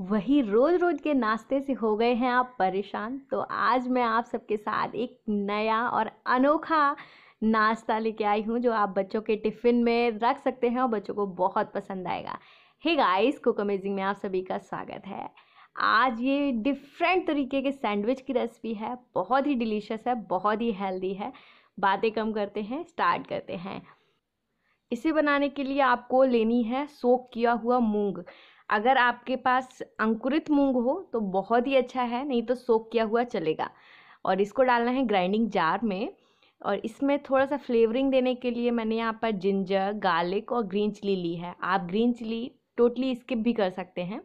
वही रोज़ रोज़ के नाश्ते से हो गए हैं आप परेशान तो आज मैं आप सबके साथ एक नया और अनोखा नाश्ता लेके आई हूँ जो आप बच्चों के टिफ़िन में रख सकते हैं और बच्चों को बहुत पसंद आएगा हे गाइस कुक अमेजिंग में आप सभी का स्वागत है आज ये डिफरेंट तरीके के सैंडविच की रेसिपी है बहुत ही डिलीशियस है बहुत ही हेल्दी है बातें कम करते हैं स्टार्ट करते हैं इसे बनाने के लिए आपको लेनी है सोख किया हुआ मूंग अगर आपके पास अंकुरित मूंग हो तो बहुत ही अच्छा है नहीं तो सोक किया हुआ चलेगा और इसको डालना है ग्राइंडिंग जार में और इसमें थोड़ा सा फ्लेवरिंग देने के लिए मैंने यहाँ पर जिंजर गार्लिक और ग्रीन चिली ली है आप ग्रीन चिली टोटली स्किप भी कर सकते हैं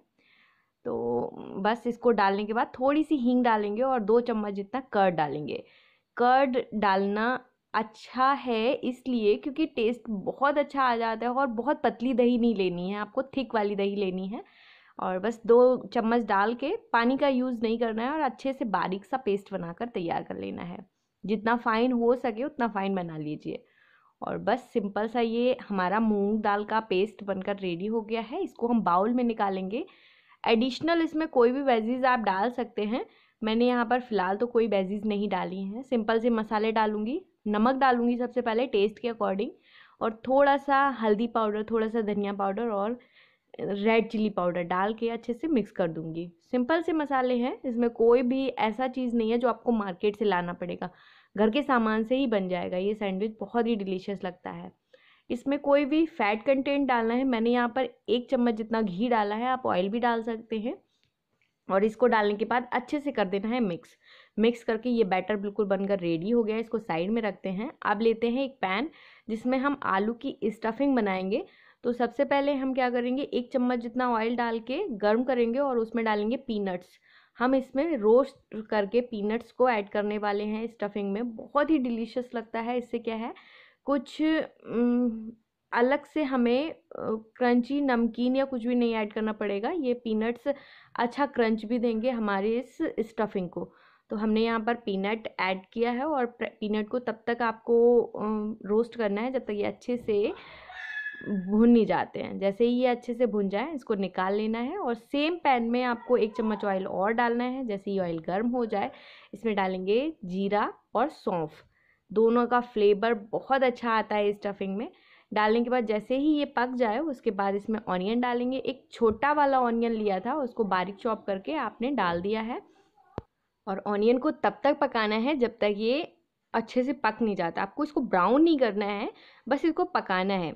तो बस इसको डालने के बाद थोड़ी सी हींग डालेंगे और दो चम्मच जितना कर्ड डालेंगे कर्ड डालना अच्छा है इसलिए क्योंकि टेस्ट बहुत अच्छा आ जाता है और बहुत पतली दही नहीं लेनी है आपको थिक वाली दही लेनी है और बस दो चम्मच डाल के पानी का यूज़ नहीं करना है और अच्छे से बारीक सा पेस्ट बनाकर तैयार कर लेना है जितना फाइन हो सके उतना फाइन बना लीजिए और बस सिंपल सा ये हमारा मूंग दाल का पेस्ट बनकर रेडी हो गया है इसको हम बाउल में निकालेंगे एडिशनल इसमें कोई भी वेजीज आप डाल सकते हैं मैंने यहाँ पर फ़िलहाल तो कोई वेजीज नहीं डाली हैं सिंपल से मसाले डालूंगी नमक डालूँगी सबसे पहले टेस्ट के अकॉर्डिंग और थोड़ा सा हल्दी पाउडर थोड़ा सा धनिया पाउडर और रेड चिली पाउडर डाल के अच्छे से मिक्स कर दूँगी सिंपल से मसाले हैं इसमें कोई भी ऐसा चीज़ नहीं है जो आपको मार्केट से लाना पड़ेगा घर के सामान से ही बन जाएगा ये सैंडविच बहुत ही डिलीशियस लगता है इसमें कोई भी फैट कंटेंट डालना है मैंने यहाँ पर एक चम्मच जितना घी डाला है आप ऑयल भी डाल सकते हैं और इसको डालने के बाद अच्छे से कर देना है मिक्स मिक्स करके ये बैटर बिल्कुल बनकर रेडी हो गया है इसको साइड में रखते हैं अब लेते हैं एक पैन जिसमें हम आलू की स्टफिंग बनाएंगे तो सबसे पहले हम क्या करेंगे एक चम्मच जितना ऑयल डाल के गर्म करेंगे और उसमें डालेंगे पीनट्स हम इसमें रोस्ट करके पीनट्स को ऐड करने वाले हैं स्टफिंग में बहुत ही डिलीशियस लगता है इससे क्या है कुछ अलग से हमें क्रंची नमकीन या कुछ भी नहीं ऐड करना पड़ेगा ये पीनट्स अच्छा क्रंच भी देंगे हमारे इस स्टफिंग को तो हमने यहाँ पर पीनट ऐड किया है और पीनट को तब तक आपको रोस्ट करना है जब तक ये अच्छे से भुन नहीं जाते हैं जैसे ही ये अच्छे से भुन जाए इसको निकाल लेना है और सेम पैन में आपको एक चम्मच ऑयल और डालना है जैसे ही ऑयल गर्म हो जाए इसमें डालेंगे जीरा और सौंफ दोनों का फ्लेवर बहुत अच्छा आता है स्टफिंग में डालने के बाद जैसे ही ये पक जाए उसके बाद इसमें ऑनियन डालेंगे एक छोटा वाला ऑनियन लिया था उसको बारीक चॉप करके आपने डाल दिया है और ऑनियन को तब तक पकाना है जब तक ये अच्छे से पक नहीं जाता आपको इसको ब्राउन नहीं करना है बस इसको पकाना है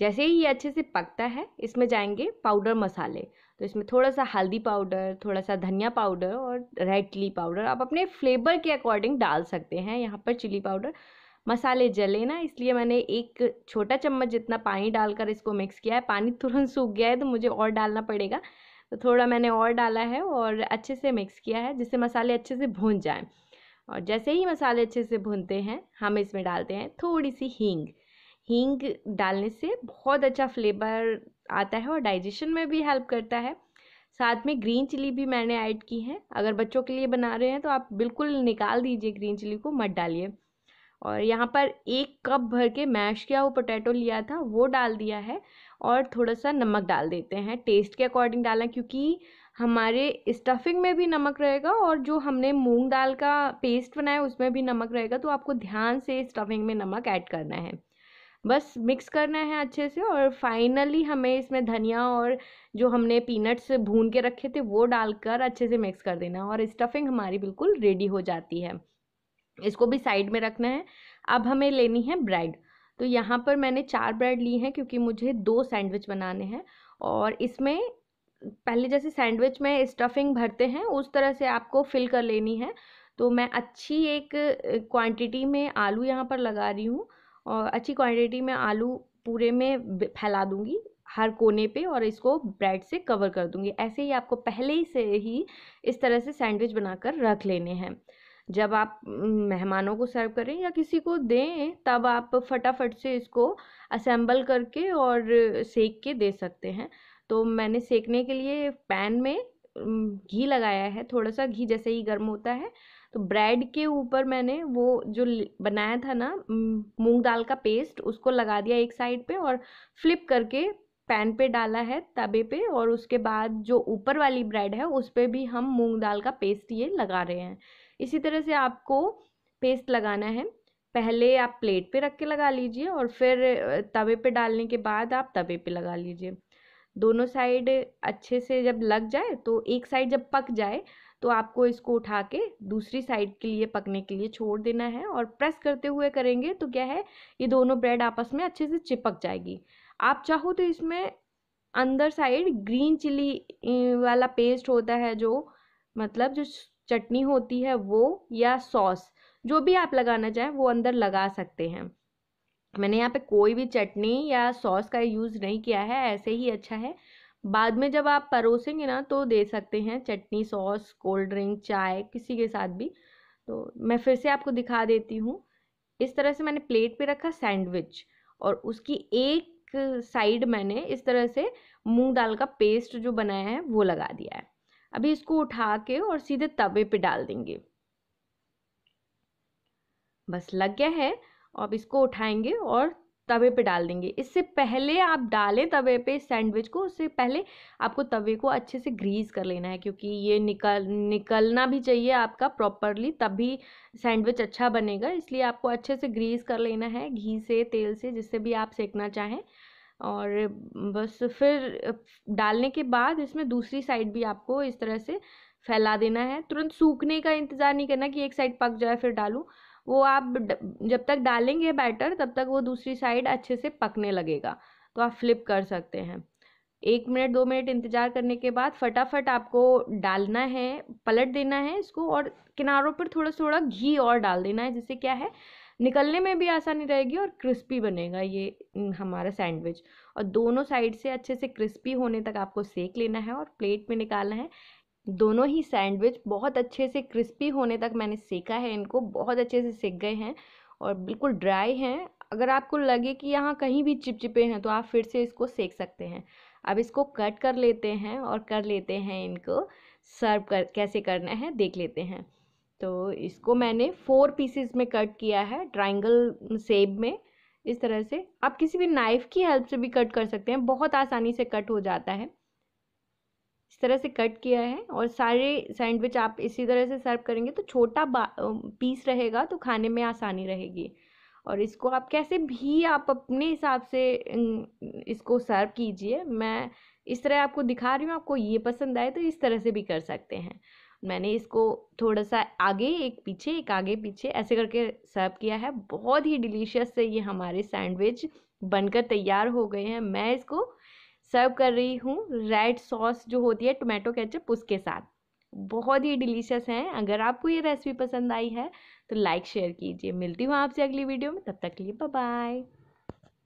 जैसे ही ये अच्छे से पकता है इसमें जाएंगे पाउडर मसाले तो इसमें थोड़ा सा हल्दी पाउडर थोड़ा सा धनिया पाउडर और रेड चिली पाउडर आप अपने फ्लेवर के अकॉर्डिंग डाल सकते हैं यहाँ पर चिली पाउडर मसाले जले ना इसलिए मैंने एक छोटा चम्मच जितना पानी डालकर इसको मिक्स किया है पानी तुरंत सूख गया है तो मुझे और डालना पड़ेगा तो थोड़ा मैंने और डाला है और अच्छे से मिक्स किया है जिससे मसाले अच्छे से भून जाएँ और जैसे ही मसाले अच्छे से भूनते हैं हम इसमें डालते हैं थोड़ी सी हींग हींग डालने से बहुत अच्छा फ्लेवर आता है और डाइजेशन में भी हेल्प करता है साथ में ग्रीन चिली भी मैंने ऐड की है अगर बच्चों के लिए बना रहे हैं तो आप बिल्कुल निकाल दीजिए ग्रीन चिली को मत डालिए और यहाँ पर एक कप भर के मैश किया हुआ पोटैटो लिया था वो डाल दिया है और थोड़ा सा नमक डाल देते हैं टेस्ट के अकॉर्डिंग डालना क्योंकि हमारे स्टफिंग में भी नमक रहेगा और जो हमने मूंग दाल का पेस्ट बनाया उसमें भी नमक रहेगा तो आपको ध्यान से स्टफिंग में नमक ऐड करना है बस मिक्स करना है अच्छे से और फाइनली हमें इसमें धनिया और जो हमने पीनट्स भून के रखे थे वो डालकर अच्छे से मिक्स कर देना और स्टफिंग हमारी बिल्कुल रेडी हो जाती है इसको भी साइड में रखना है अब हमें लेनी है ब्रेड तो यहाँ पर मैंने चार ब्रेड ली हैं क्योंकि मुझे दो सैंडविच बनाने हैं और इसमें पहले जैसे सैंडविच में स्टफिंग भरते हैं उस तरह से आपको फिल कर लेनी है तो मैं अच्छी एक क्वांटिटी में आलू यहाँ पर लगा रही हूँ और अच्छी क्वांटिटी में आलू पूरे में फैला दूँगी हर कोने पे और इसको ब्रेड से कवर कर दूँगी ऐसे ही आपको पहले ही से ही इस तरह से सैंडविच बनाकर रख लेने हैं जब आप मेहमानों को सर्व करें या किसी को दें तब आप फटाफट से इसको असेंबल करके और सेक के दे सकते हैं तो मैंने सेकने के लिए पैन में घी लगाया है थोड़ा सा घी जैसे ही गर्म होता है तो ब्रेड के ऊपर मैंने वो जो बनाया था ना मूंग दाल का पेस्ट उसको लगा दिया एक साइड पे और फ्लिप करके पैन पे डाला है तवे पे और उसके बाद जो ऊपर वाली ब्रेड है उस पर भी हम मूंग दाल का पेस्ट ये लगा रहे हैं इसी तरह से आपको पेस्ट लगाना है पहले आप प्लेट पे रख के लगा लीजिए और फिर तवे पे डालने के बाद आप तवे पे लगा लीजिए दोनों साइड अच्छे से जब लग जाए तो एक साइड जब पक जाए तो आपको इसको उठा के दूसरी साइड के लिए पकने के लिए छोड़ देना है और प्रेस करते हुए करेंगे तो क्या है ये दोनों ब्रेड आपस में अच्छे से चिपक जाएगी आप चाहो तो इसमें अंदर साइड ग्रीन चिली वाला पेस्ट होता है जो मतलब जो चटनी होती है वो या सॉस जो भी आप लगाना चाहें वो अंदर लगा सकते हैं मैंने यहाँ पे कोई भी चटनी या सॉस का यूज़ नहीं किया है ऐसे ही अच्छा है बाद में जब आप परोसेंगे ना तो दे सकते हैं चटनी सॉस कोल्ड ड्रिंक चाय किसी के साथ भी तो मैं फिर से आपको दिखा देती हूँ इस तरह से मैंने प्लेट पे रखा सैंडविच और उसकी एक साइड मैंने इस तरह से मूंग दाल का पेस्ट जो बनाया है वो लगा दिया है अभी इसको उठा के और सीधे तवे पे डाल देंगे बस लग गया है अब इसको उठाएंगे और तवे पे डाल देंगे इससे पहले आप डालें तवे पे सैंडविच को उससे पहले आपको तवे को अच्छे से ग्रीस कर लेना है क्योंकि ये निकल निकलना भी चाहिए आपका प्रॉपरली तभी सैंडविच अच्छा बनेगा इसलिए आपको अच्छे से ग्रीस कर लेना है घी से तेल से जिससे भी आप सेकना चाहें और बस फिर डालने के बाद इसमें दूसरी साइड भी आपको इस तरह से फैला देना है तुरंत सूखने का इंतज़ार नहीं करना कि एक साइड पक जाए फिर डालूँ वो आप जब तक डालेंगे बैटर तब तक वो दूसरी साइड अच्छे से पकने लगेगा तो आप फ्लिप कर सकते हैं एक मिनट दो मिनट इंतज़ार करने के बाद फटाफट आपको डालना है पलट देना है इसको और किनारों पर थोड़ा थोड़ा घी और डाल देना है जिससे क्या है निकलने में भी आसानी रहेगी और क्रिस्पी बनेगा ये हमारा सैंडविच और दोनों साइड से अच्छे से क्रिस्पी होने तक आपको सेक लेना है और प्लेट में निकालना है दोनों ही सैंडविच बहुत अच्छे से क्रिस्पी होने तक मैंने सेका है इनको बहुत अच्छे से सेक गए हैं और बिल्कुल ड्राई हैं अगर आपको लगे कि यहाँ कहीं भी चिपचिपे हैं तो आप फिर से इसको सेक सकते हैं अब इसको कट कर लेते हैं और कर लेते हैं इनको सर्व कर कैसे करना है देख लेते हैं तो इसको मैंने फोर पीसेस में कट किया है ट्राइंगल सेब में इस तरह से आप किसी भी नाइफ़ की हेल्प से भी कट कर सकते हैं बहुत आसानी से कट हो जाता है इस तरह से कट किया है और सारे सैंडविच आप इसी तरह से सर्व करेंगे तो छोटा पीस रहेगा तो खाने में आसानी रहेगी और इसको आप कैसे भी आप अपने हिसाब से इसको सर्व कीजिए मैं इस तरह आपको दिखा रही हूँ आपको ये पसंद आए तो इस तरह से भी कर सकते हैं मैंने इसको थोड़ा सा आगे एक पीछे एक आगे पीछे ऐसे करके सर्व किया है बहुत ही डिलीशियस से ये हमारे सैंडविच बनकर तैयार हो गए हैं मैं इसको सर्व कर रही हूँ रेड सॉस जो होती है टोमेटो केचप उसके साथ बहुत ही डिलीशियस हैं अगर आपको ये रेसिपी पसंद आई है तो लाइक शेयर कीजिए मिलती हूँ आपसे अगली वीडियो में तब तक के लिए बाय